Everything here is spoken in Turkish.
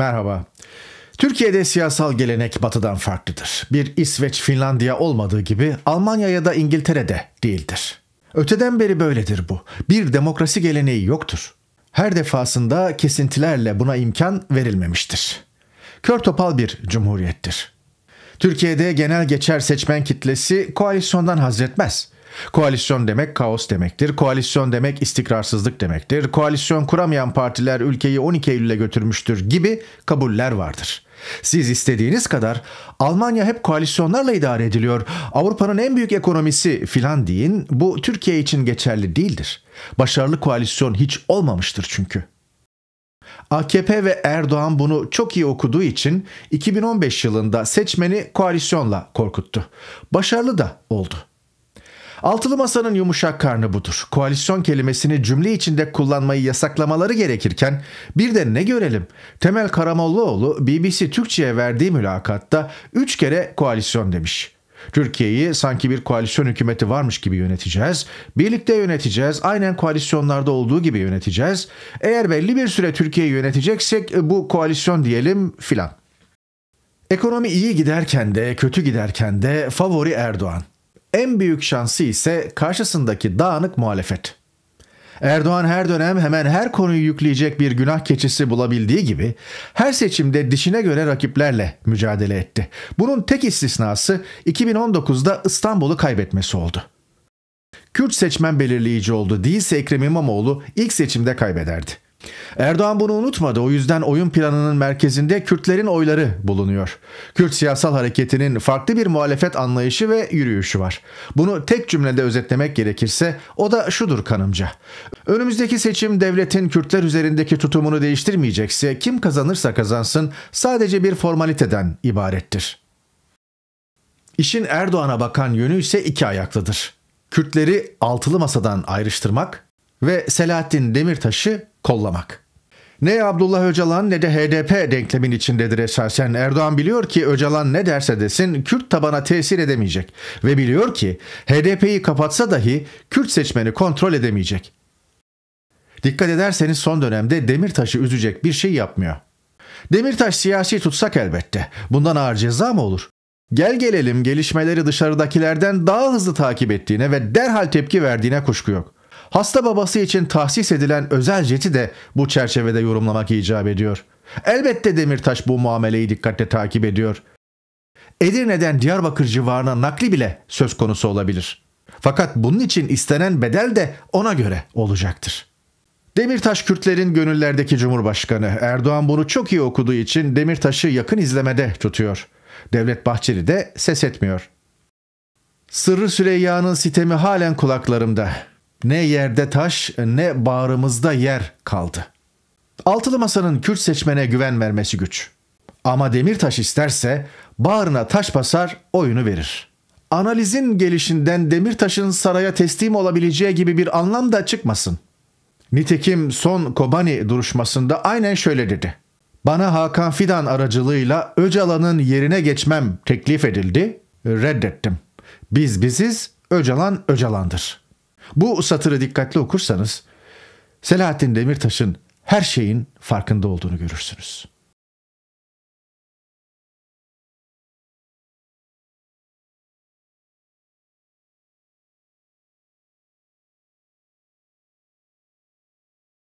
Merhaba. Türkiye'de siyasal gelenek batıdan farklıdır. Bir İsveç-Finlandiya olmadığı gibi Almanya ya da İngiltere'de değildir. Öteden beri böyledir bu. Bir demokrasi geleneği yoktur. Her defasında kesintilerle buna imkan verilmemiştir. Kör topal bir cumhuriyettir. Türkiye'de genel geçer seçmen kitlesi koalisyondan hazretmez. Koalisyon demek kaos demektir. Koalisyon demek istikrarsızlık demektir. Koalisyon kuramayan partiler ülkeyi 12 Eylül'e götürmüştür gibi kabuller vardır. Siz istediğiniz kadar Almanya hep koalisyonlarla idare ediliyor. Avrupa'nın en büyük ekonomisi filan deyin. Bu Türkiye için geçerli değildir. Başarılı koalisyon hiç olmamıştır çünkü. AKP ve Erdoğan bunu çok iyi okuduğu için 2015 yılında seçmeni koalisyonla korkuttu. Başarılı da oldu. Altılı Masa'nın yumuşak karnı budur. Koalisyon kelimesini cümle içinde kullanmayı yasaklamaları gerekirken bir de ne görelim? Temel Karamollaoğlu BBC Türkçe'ye verdiği mülakatta 3 kere koalisyon demiş. Türkiye'yi sanki bir koalisyon hükümeti varmış gibi yöneteceğiz. Birlikte yöneteceğiz. Aynen koalisyonlarda olduğu gibi yöneteceğiz. Eğer belli bir süre Türkiye'yi yöneteceksek e, bu koalisyon diyelim filan. Ekonomi iyi giderken de kötü giderken de favori Erdoğan. En büyük şansı ise karşısındaki dağınık muhalefet. Erdoğan her dönem hemen her konuyu yükleyecek bir günah keçisi bulabildiği gibi her seçimde dişine göre rakiplerle mücadele etti. Bunun tek istisnası 2019'da İstanbul'u kaybetmesi oldu. Kürt seçmen belirleyici oldu değilse Ekrem İmamoğlu ilk seçimde kaybederdi. Erdoğan bunu unutmadı. O yüzden oyun planının merkezinde Kürtlerin oyları bulunuyor. Kürt siyasal hareketinin farklı bir muhalefet anlayışı ve yürüyüşü var. Bunu tek cümlede özetlemek gerekirse o da şudur kanımca. Önümüzdeki seçim devletin Kürtler üzerindeki tutumunu değiştirmeyecekse kim kazanırsa kazansın sadece bir formaliteden ibarettir. İşin Erdoğan'a bakan yönü ise iki ayaklıdır. Kürtleri altılı masadan ayrıştırmak ve Selahattin Demirtaş'ı kollamak. Ne Abdullah Öcalan ne de HDP denklemin içindedir esasen. Erdoğan biliyor ki Öcalan ne derse desin Kürt tabana tesir edemeyecek. Ve biliyor ki HDP'yi kapatsa dahi Kürt seçmeni kontrol edemeyecek. Dikkat ederseniz son dönemde Demirtaş'ı üzecek bir şey yapmıyor. Demirtaş siyasi tutsak elbette. Bundan ağır ceza mı olur? Gel gelelim gelişmeleri dışarıdakilerden daha hızlı takip ettiğine ve derhal tepki verdiğine kuşku yok. Hasta babası için tahsis edilen özel jeti de bu çerçevede yorumlamak icap ediyor. Elbette Demirtaş bu muameleyi dikkatle takip ediyor. Edirne'den Diyarbakır civarına nakli bile söz konusu olabilir. Fakat bunun için istenen bedel de ona göre olacaktır. Demirtaş Kürtlerin gönüllerdeki Cumhurbaşkanı Erdoğan bunu çok iyi okuduğu için Demirtaş'ı yakın izlemede tutuyor. Devlet Bahçeli de ses etmiyor. Sırrı Süreyya'nın sitemi halen kulaklarımda. Ne yerde taş ne bağrımızda yer kaldı. Altılı masanın Kürt seçmene güven vermesi güç. Ama Demirtaş isterse bağrına taş basar oyunu verir. Analizin gelişinden Demirtaş'ın saraya teslim olabileceği gibi bir anlam da çıkmasın. Nitekim son Kobani duruşmasında aynen şöyle dedi. Bana Hakan Fidan aracılığıyla Öcalan'ın yerine geçmem teklif edildi, reddettim. Biz biziz, Öcalan Öcalan'dır. Bu satırı dikkatli okursanız Selahattin Demirtaş'ın her şeyin farkında olduğunu görürsünüz.''